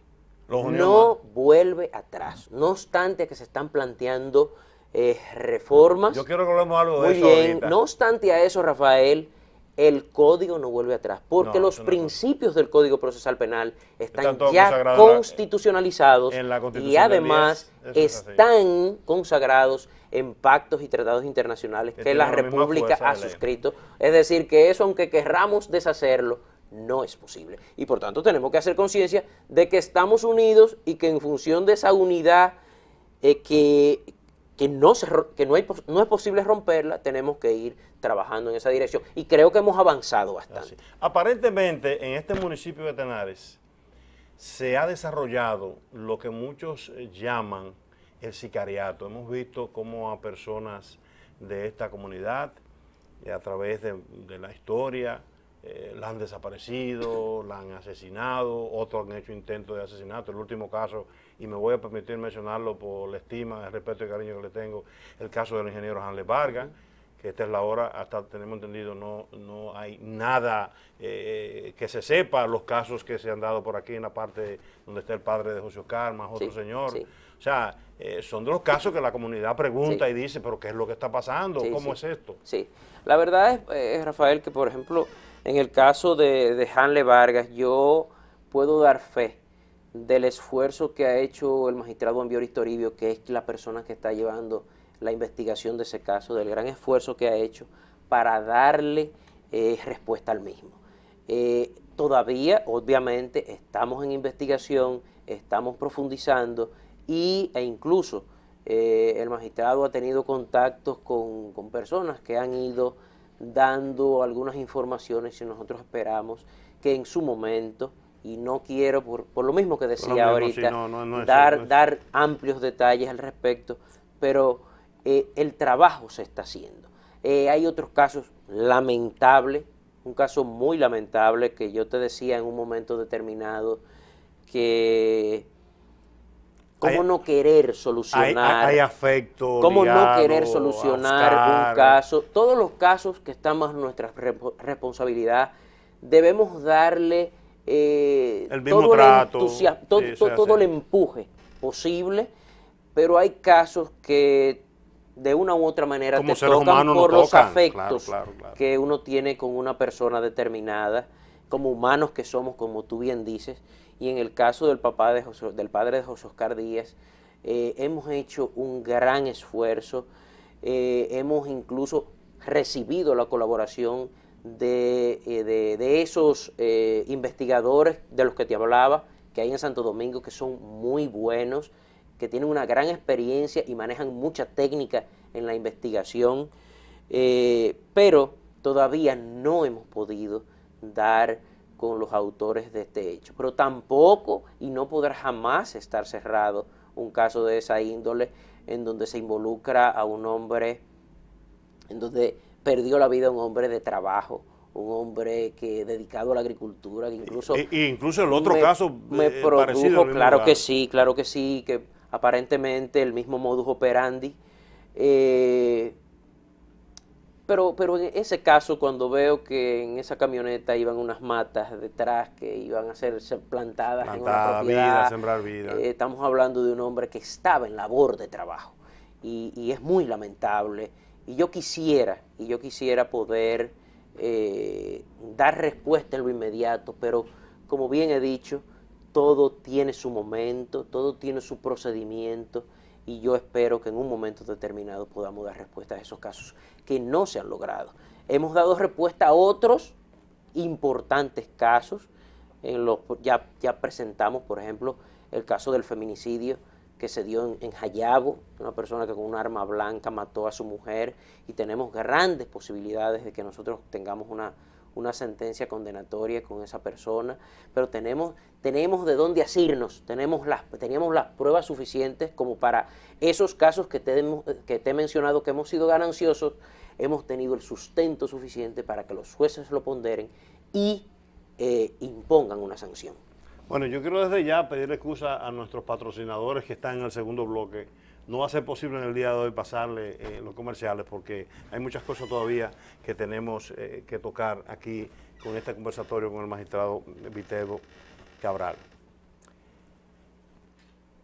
no vuelve atrás. No obstante que se están planteando eh, reformas. Yo quiero que hablemos algo de eso. Bien. No obstante a eso, Rafael, el código no vuelve atrás, porque los principios del Código Procesal Penal están, ya constitucionalizados y además están consagrados en pactos y tratados internacionales que, la República ha suscrito. Es decir, que eso, aunque querramos deshacerlo, no es posible. Y por tanto tenemos que hacer conciencia de que estamos unidos y que en función de esa unidad eh, que, no, que no, es posible romperla, tenemos que ir trabajando en esa dirección. Y creo que hemos avanzado bastante. Aparentemente en este municipio de Tenares se ha desarrollado lo que muchos eh, llaman el sicariato. Hemos visto cómo a personas de esta comunidad, eh, a través de, la historia, eh, la han desaparecido, la han asesinado, otros han hecho intentos de asesinato. El último caso, y me voy a permitir mencionarlo por la estima, el respeto y cariño que le tengo, el caso del ingeniero Hanle Vargas, que esta es la hora, hasta tenemos entendido, no, no hay nada eh, que se sepa, los casos que se han dado por aquí en la parte donde está el padre de José Oscar, más otro señor. O sea, eh, son de los casos que la comunidad pregunta y dice, pero ¿qué es lo que está pasando? ¿Cómo es esto? Sí, la verdad es, eh, Rafael, que por ejemplo, en el caso de, de Hanle Vargas, yo puedo dar fe del esfuerzo que ha hecho el magistrado Ambioris Toribio, que es la persona que está llevando la investigación de ese caso, del gran esfuerzo que ha hecho para darle eh, respuesta al mismo. todavía, obviamente, estamos en investigación, estamos profundizando y, e incluso eh, el magistrado ha tenido contactos con, personas que han ido dando algunas informaciones y nosotros esperamos que en su momento y no quiero, por, lo mismo que decía ahorita, dar, dar amplios detalles al respecto, pero eh, el trabajo se está haciendo. Eh, hay otros casos lamentables, un caso muy lamentable que yo te decía en un momento determinado que ¿Cómo no querer solucionar? Hay, afecto. ¿Cómo no querer solucionar un caso? Todos los casos que estamos en nuestra responsabilidad, debemos darle eh, todo el empuje posible, pero hay casos que de una u otra manera te tocan por los afectos que uno tiene con una persona determinada, como humanos que somos, como tú bien dices, y en el caso del, papá de del padre de José Oscar Díaz, eh, hemos hecho un gran esfuerzo, eh, hemos incluso recibido la colaboración de eh, esos investigadores de los que te hablaba, que hay en Santo Domingo, que son muy buenos, que tienen una gran experiencia y manejan mucha técnica en la investigación, pero todavía no hemos podido dar con los autores de este hecho. Pero tampoco y no podrá jamás estar cerrado un caso de esa índole en donde se involucra a un hombre, en donde perdió la vida un hombre de trabajo, un hombre que dedicado a la agricultura, que incluso... E, e incluso el otro caso... Eh, me produjo, claro que sí, claro que sí, que aparentemente el mismo modus operandi. Eh, pero, pero en ese caso, cuando veo que en esa camioneta iban unas matas detrás que iban a ser plantadas en una propiedad, vida, sembrar vida. Eh, estamos hablando de un hombre que estaba en labor de trabajo y, es muy lamentable. Y yo quisiera, y yo quisiera poder eh, dar respuesta en lo inmediato, pero como bien he dicho, todo tiene su momento, todo tiene su procedimiento y yo espero que en un momento determinado podamos dar respuesta a esos casos que no se han logrado. Hemos dado respuesta a otros importantes casos, en los, ya, ya presentamos, por ejemplo, el caso del feminicidio que se dio en, en Hayabo, una persona que con un arma blanca mató a su mujer y tenemos grandes posibilidades de que nosotros tengamos una una sentencia condenatoria con esa persona, pero tenemos, tenemos de dónde asirnos, tenemos las, teníamos las pruebas suficientes como para esos casos que te, que te he mencionado que hemos sido gananciosos, hemos tenido el sustento suficiente para que los jueces lo ponderen y eh, impongan una sanción. Bueno, yo quiero desde ya pedir excusa a nuestros patrocinadores que están en el segundo bloque no va a ser posible en el día de hoy pasarle eh, los comerciales porque hay muchas cosas todavía que tenemos eh, que tocar aquí con este conversatorio con el magistrado Vitego Cabral.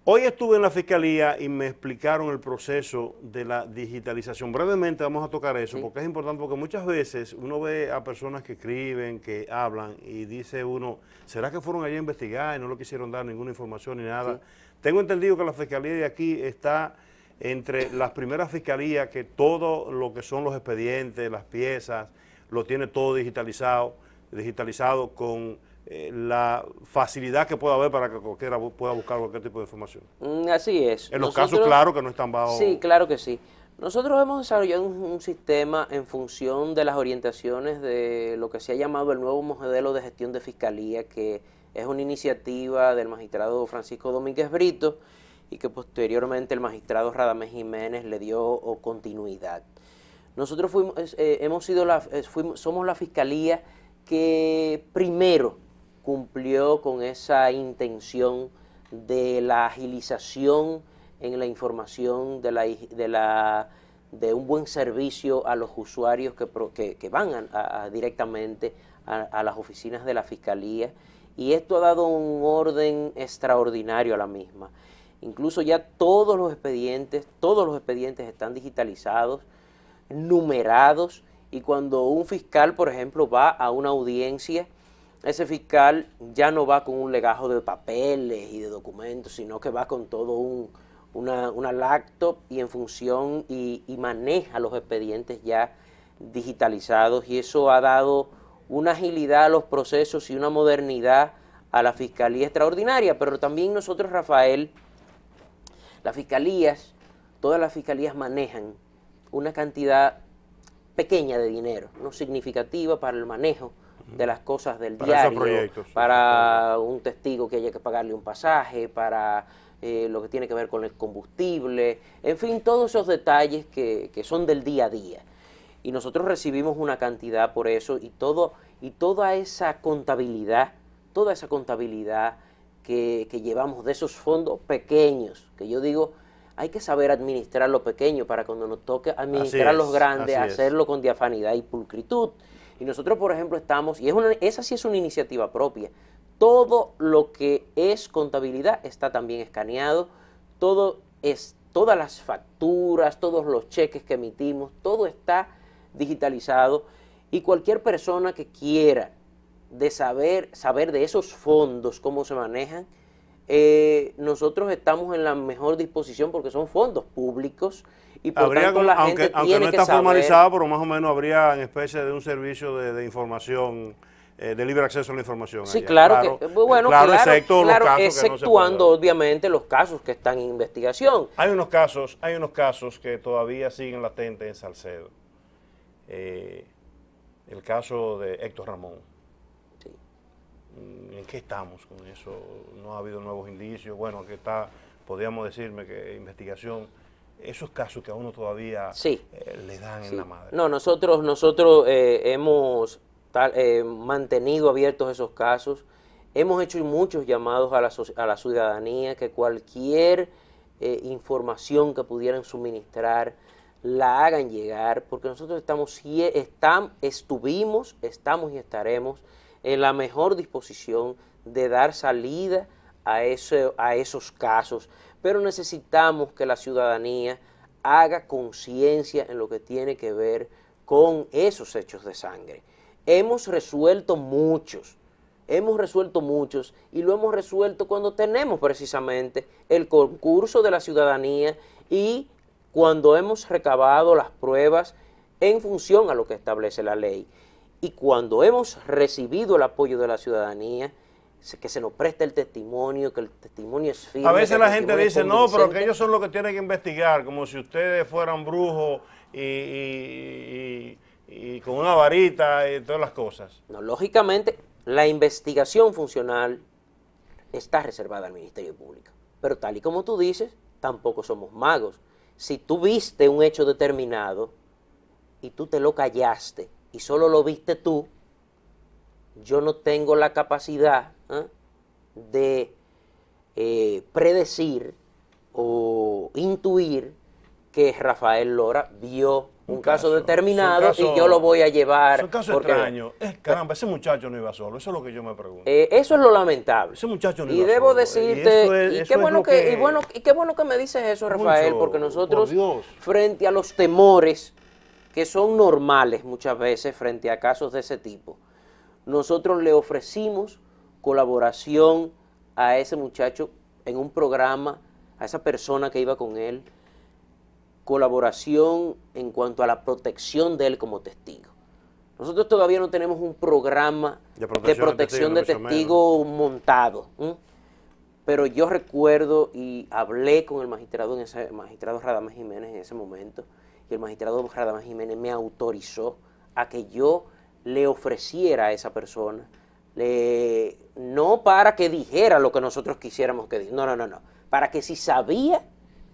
Hoy estuve en la fiscalía y me explicaron el proceso de la digitalización. Brevemente vamos a tocar eso porque es importante porque muchas veces uno ve a personas que escriben, que hablan y dice uno, ¿será que fueron allí a investigar y no lo quisieron dar ninguna información ni nada? Tengo entendido que la fiscalía de aquí está entre las primeras fiscalías que todo lo que son los expedientes, las piezas, lo tiene todo digitalizado, digitalizado con eh, la facilidad que pueda haber para que cualquiera pueda buscar cualquier tipo de información. Mm, así es. En los casos, claro, que no están bajo... Sí, claro que sí. Nosotros hemos desarrollado un, sistema en función de las orientaciones de lo que se ha llamado el nuevo modelo de gestión de fiscalía que es una iniciativa del magistrado Francisco Domínguez Brito y que posteriormente el magistrado Radamés Jiménez le dio continuidad. Nosotros eh, hemos sido la, somos la fiscalía que primero cumplió con esa intención de la agilización en la información de, un buen servicio a los usuarios que, van directamente a las oficinas de la fiscalía y esto ha dado un orden extraordinario a la misma. Incluso ya todos los expedientes, todos los expedientes están digitalizados, numerados, y cuando un fiscal, por ejemplo, va a una audiencia, ese fiscal ya no va con un legajo de papeles y de documentos, sino que va con todo un, una, laptop y en función y, y maneja los expedientes ya digitalizados y eso ha dado una agilidad a los procesos y una modernidad a la Fiscalía Extraordinaria, pero también nosotros, Rafael, las fiscalías, todas las fiscalías manejan una cantidad pequeña de dinero, no significativa para el manejo de las cosas del día diario, día, para un testigo que haya que pagarle un pasaje, para eh, lo que tiene que ver con el combustible, en fin, todos esos detalles que, que son del día a día y nosotros recibimos una cantidad por eso y, todo, y toda esa contabilidad, toda esa contabilidad que, llevamos de esos fondos pequeños, que yo digo, hay que saber administrar lo pequeño para cuando nos toque administrar los grandes, hacerlo con diafanidad y pulcritud. Y nosotros, por ejemplo, estamos, y es una, esa sí es una iniciativa propia, todo lo que es contabilidad está también escaneado, todo es, todas las facturas, todos los cheques que emitimos, todo está digitalizado y cualquier persona que quiera de saber, saber de esos fondos, cómo se manejan, eh, nosotros estamos en la mejor disposición porque son fondos públicos y por habría, tanto la aunque, aunque no está formalizado pero más o menos habría en especie de un servicio de, información eh, de libre acceso a la información. Sí, claro, excepto los casos exceptuando obviamente los casos que están en investigación. Hay unos casos, hay unos casos que todavía siguen latentes en Salcedo eh, el caso de Héctor Ramón. Mm, ¿En qué estamos con eso? ¿No ha habido nuevos indicios? Bueno, aquí está, podríamos decirme que investigación esos casos que a uno todavía eh, le dan en la madre. No, nosotros, nosotros eh, hemos mantenido abiertos esos casos, hemos hecho muchos llamados a la, a la ciudadanía que cualquier información que pudieran suministrar la hagan llegar, porque nosotros estamos, estamos, estuvimos, estamos y estaremos en la mejor disposición de dar salida a, a esos casos. Pero necesitamos que la ciudadanía haga conciencia en lo que tiene que ver con esos hechos de sangre. Hemos resuelto muchos, hemos resuelto muchos y lo hemos resuelto cuando tenemos precisamente el concurso de la ciudadanía y cuando hemos recabado las pruebas en función a lo que establece la ley y cuando hemos recibido el apoyo de la ciudadanía, que se nos preste el testimonio, que el testimonio es firme. A veces la gente dice, no, pero que ellos son los que tienen que investigar, como si ustedes fueran brujos y con una varita y todas las cosas. No, lógicamente, la investigación funcional está reservada al Ministerio Público. Pero tal y como tú dices, tampoco somos magos si tú viste un hecho determinado y tú te lo callaste y solo lo viste tú, yo no tengo la capacidad ¿eh? de eh, predecir o intuir que Rafael Lora vio un, caso, determinado y yo lo voy a llevar. Es un caso extraño. Es, caramba, ese muchacho no iba solo, eso es lo que yo me pregunto. Eh, eso es lo lamentable. Ese muchacho no y iba debo solo, decirte, y, debo decirte, y y qué bueno que me dices eso, Rafael, porque nosotros, frente a los temores que son normales muchas veces frente a casos de ese tipo, nosotros le ofrecimos colaboración a ese muchacho en un programa, a esa persona que iba con él, colaboración en cuanto a la protección de él como testigo. Nosotros todavía no tenemos un programa de protección de, testigo, montado. Pero yo recuerdo y hablé con el magistrado, en ese, magistrado Radamés Jiménez en ese momento, y el magistrado Radamés Jiménez me autorizó a que yo le ofreciera a esa persona, no para que dijera lo que nosotros quisiéramos que dijera, no, no, no, no, para que si sabía,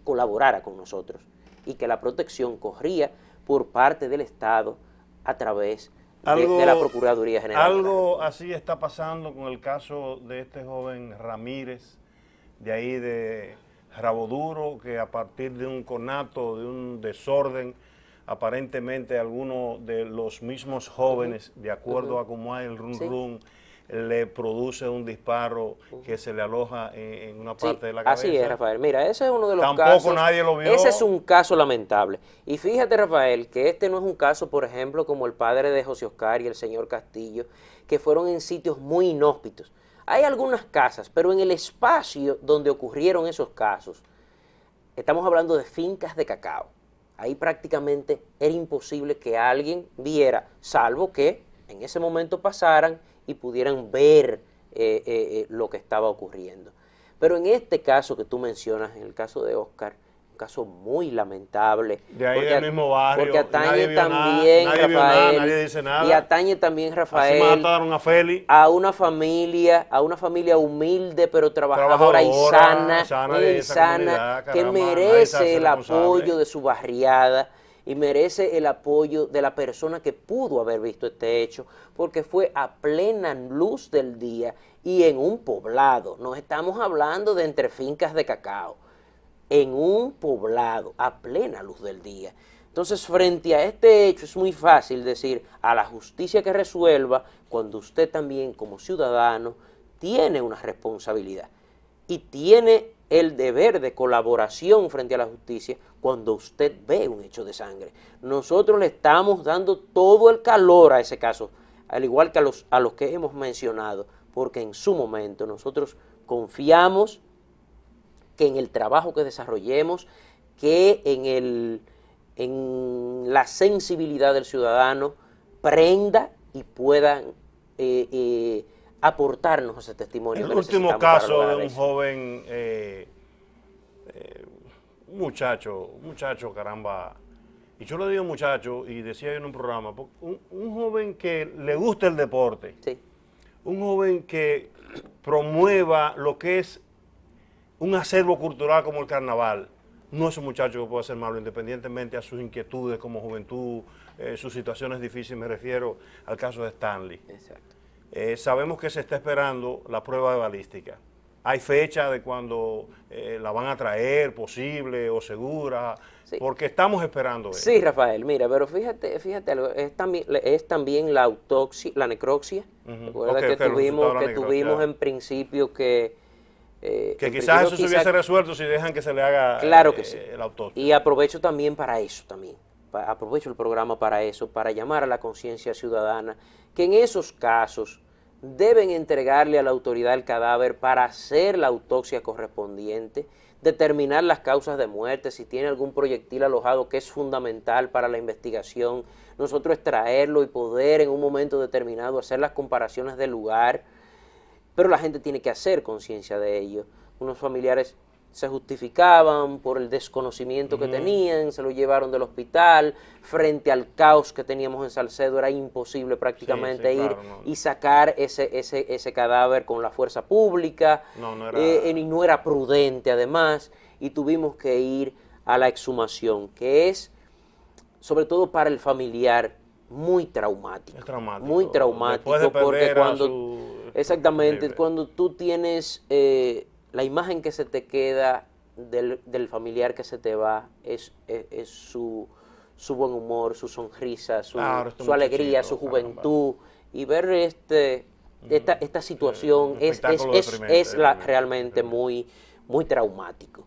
colaborara con nosotros y que la protección corría por parte del Estado a través de, la Procuraduría General. Algo así está pasando con el caso de este joven Ramírez, de ahí de Raboduro, que a partir de un conato, de un desorden, aparentemente algunos de los mismos jóvenes, de acuerdo a cómo hay el run le produce un disparo que se le aloja en, una parte de la cabeza. Así es, Rafael. Mira, ese es uno de los casos. Tampoco nadie lo vio. Ese es un caso lamentable. Y fíjate, Rafael, que este no es un caso, por ejemplo, como el padre de José Oscar y el señor Castillo, que fueron en sitios muy inhóspitos. Hay algunas casas, pero en el espacio donde ocurrieron esos casos, estamos hablando de fincas de cacao. Ahí prácticamente era imposible que alguien viera, salvo que en ese momento pasaran y pudieran ver eh, eh, eh, lo que estaba ocurriendo. Pero en este caso que tú mencionas, en el caso de Oscar, un caso muy lamentable. De ahí porque, mismo barrio. Porque atañe también Rafael. Y atañe también Rafael. a una familia, a una familia humilde pero trabajadora, y sana, y sana que merece el apoyo de su barriada y merece el apoyo de la persona que pudo haber visto este hecho, porque fue a plena luz del día y en un poblado. No estamos hablando de entre fincas de cacao, en un poblado, a plena luz del día. Entonces, frente a este hecho, es muy fácil decir a la justicia que resuelva cuando usted también como ciudadano tiene una responsabilidad y tiene el deber de colaboración frente a la justicia cuando usted ve un hecho de sangre. Nosotros le estamos dando todo el calor a ese caso, al igual que a los, a los que hemos mencionado, porque en su momento nosotros confiamos que en el trabajo que desarrollemos, que en, el, en la sensibilidad del ciudadano prenda y pueda... Eh, eh, aportarnos ese testimonio. El último caso de un joven, eh, eh, muchacho, muchacho, caramba. Y yo lo digo muchacho, y decía yo en un programa, un, joven que le gusta el deporte, un joven que promueva lo que es un acervo cultural como el carnaval, no es un muchacho que pueda ser malo, independientemente a sus inquietudes como juventud, eh, sus situaciones difíciles, me refiero al caso de Stanley. Exacto eh, sabemos que se está esperando la prueba de balística. Hay fecha de cuando eh, la van a traer, posible o segura, porque estamos esperando eso. Sí, Rafael, mira, pero fíjate, fíjate es también, la autopsia, la necropsia, que, tuvimos, que tuvimos en principio que... Eh, que quizás eso se hubiese resuelto si dejan que se le haga claro que sí. Y aprovecho también para eso también aprovecho el programa para eso, para llamar a la conciencia ciudadana, que en esos casos deben entregarle a la autoridad el cadáver para hacer la autopsia correspondiente, determinar las causas de muerte, si tiene algún proyectil alojado que es fundamental para la investigación, nosotros extraerlo y poder en un momento determinado hacer las comparaciones del lugar, pero la gente tiene que hacer conciencia de ello. Unos familiares se justificaban por el desconocimiento que tenían, se lo llevaron del hospital, frente al caos que teníamos en Salcedo era imposible prácticamente ir y sacar ese, ese, ese, cadáver con la fuerza pública, no, no era... Eh, eh, y no era prudente además, y tuvimos que ir a la exhumación, que es, sobre todo para el familiar, muy traumático. Es traumático. Muy traumático, porque cuando... Exactamente, cuando tú tienes... Eh, la imagen que se te queda del, del familiar que se te va es, es, su, buen humor, su sonrisa, su, este alegría, su juventud. Y ver este, mm. esta, esta situación eh, es, eh, realmente eh. muy, muy traumático.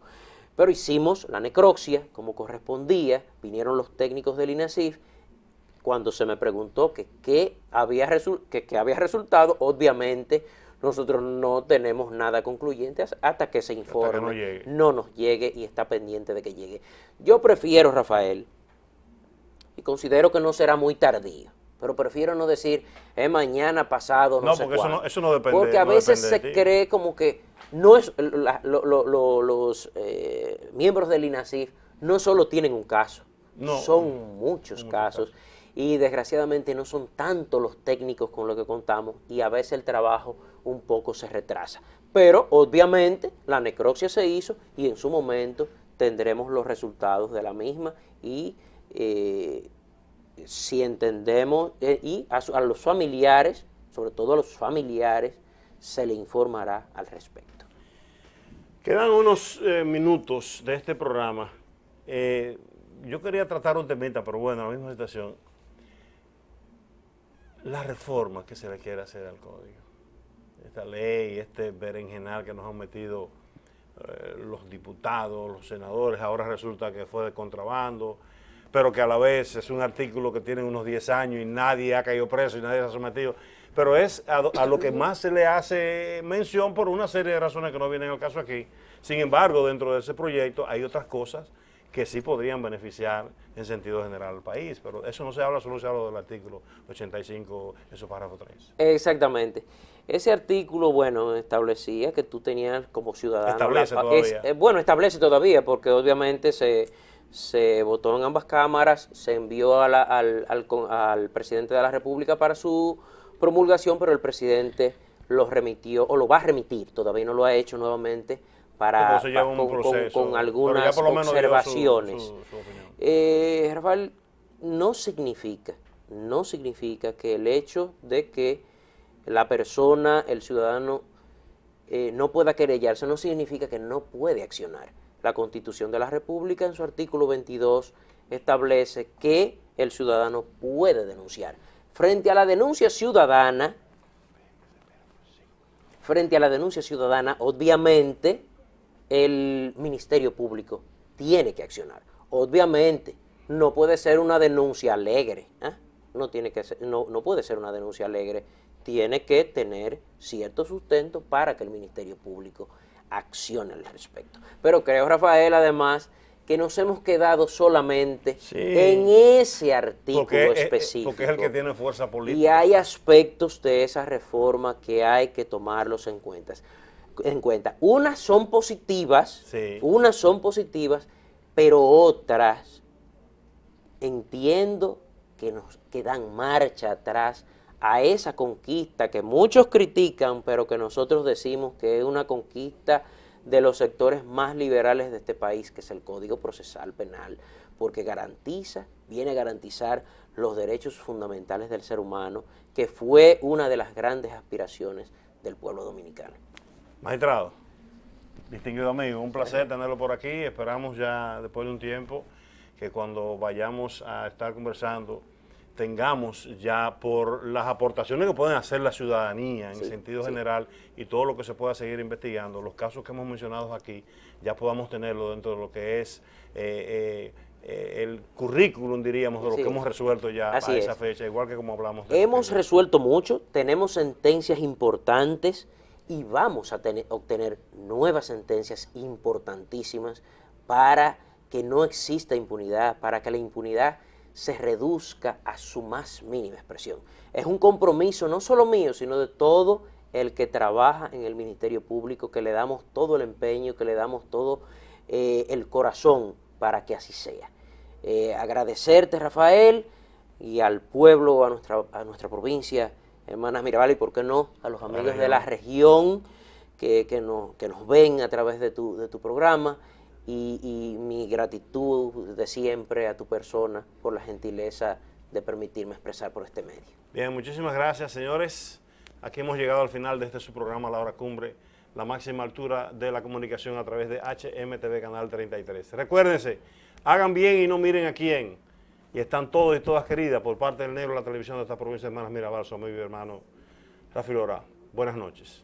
Pero hicimos la necropsia como correspondía, vinieron los técnicos del INASIF, cuando se me preguntó que qué había, había resultado, obviamente nosotros no tenemos nada concluyente hasta que se informe, no, nos llegue y está pendiente de que llegue. Yo prefiero, Rafael, y considero que no será muy tardío, pero prefiero no decir eh, mañana, pasado, no, no porque Eso no, eso no depende. Porque a veces se cree como que no es los eh, miembros del INASIF no solo tienen un caso, son muchos, casos, y desgraciadamente no son tantos los técnicos con los que contamos y a veces el trabajo un poco se retrasa. Pero obviamente la necropsia se hizo y en su momento tendremos los resultados de la misma y eh, si entendemos eh, y a, los familiares, sobre todo a los familiares, se le informará al respecto. Quedan unos eh, minutos de este programa. yo quería tratar un temita, pero bueno, la misma situación. La reforma que se le quiere hacer al código esta ley, este berenjenal que nos han metido eh, los diputados, los senadores, ahora resulta que fue de contrabando, pero que a la vez es un artículo que tiene unos 10 años y nadie ha caído preso y nadie se ha sometido. Pero es a, lo que más se le hace mención por una serie de razones que no vienen al caso aquí. Sin embargo, dentro de ese proyecto hay otras cosas que sí podrían beneficiar en sentido general al país, pero eso no se habla, solo se habla del artículo 85, eso párrafo 3. Exactamente. Ese artículo, bueno, establecía que tú tenías como ciudadano... Establece la, todavía. Eh, bueno, establece todavía, porque obviamente se, se votó en ambas cámaras, se envió al, al, al presidente de la República para su promulgación, pero el presidente lo remitió o lo va a remitir, todavía no lo ha hecho nuevamente, para, con, con, algunas observaciones. Eh, Rafael, no significa, no significa que el hecho de que la persona, el ciudadano, eh, no pueda querellarse, no significa que no puede accionar. La Constitución de la República, en su artículo 22, establece que el ciudadano puede denunciar. Frente a la denuncia ciudadana, frente a la denuncia ciudadana, obviamente el Ministerio Público tiene que accionar. Obviamente, no puede ser una denuncia alegre. ¿ah? No, tiene que ser, no puede ser una denuncia alegre tiene que tener cierto sustento para que el Ministerio Público accione al respecto. Pero creo, Rafael, además, que nos hemos quedado solamente en ese artículo eh, eh, específico. porque es el que tiene fuerza política. Y hay aspectos de esa reforma que hay que tomarlos en cuenta. En cuenta. Unas son positivas, unas son positivas, pero otras entiendo que nos quedan marcha atrás a esa conquista que muchos critican, pero que nosotros decimos que es una conquista de los sectores más liberales de este país, que es el Código Procesal Penal, porque garantiza, viene a garantizar los derechos fundamentales del ser humano, que fue una de las grandes aspiraciones del pueblo dominicano. Magistrado, distinguido amigo, un placer tenerlo por aquí, esperamos ya después de un tiempo que cuando vayamos a estar conversando tengamos ya por las aportaciones que pueden hacer la ciudadanía en sentido general y todo lo que se pueda seguir investigando, los casos que hemos mencionado aquí, ya podamos tenerlo dentro de lo que es eh, eh, eh, el currículum, diríamos, de lo que hemos resuelto ya a esa fecha, igual que como hablamos. hemos este resuelto mucho, tenemos sentencias importantes y vamos a obtener nuevas sentencias importantísimas para que no exista impunidad, para que la impunidad se reduzca a su más mínima expresión. Es un compromiso no solo mío, sino de todo el que trabaja en el Ministerio Público, que le damos todo el empeño, que le damos todo eh, el corazón para que así sea. Eh, agradecerte, Rafael, y al pueblo, a nuestra, a nuestra provincia, hermanas Mirabal, y por qué no, a los amigos de la región que, nos ven a través de tu, de tu programa y, mi gratitud de siempre a tu persona por la gentileza de permitirme expresar por este medio. Bien, muchísimas gracias, señores. Aquí hemos llegado al final de este su programa La Hora Cumbre, la máxima altura de la comunicación a través de HMTV Canal 33. Recuérdense, hagan bien y no miren a quién. Y están todos y todas queridas por parte del negro la televisión de esta provincia de Hermanas Mirabal, su amigo hermano Rafi Lora. Buenas noches.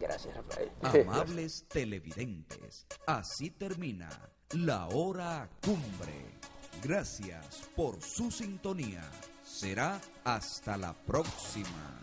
Gracias, Rafael. Amables televidentes, así termina la hora cumbre. Gracias por su sintonía. Será hasta la próxima.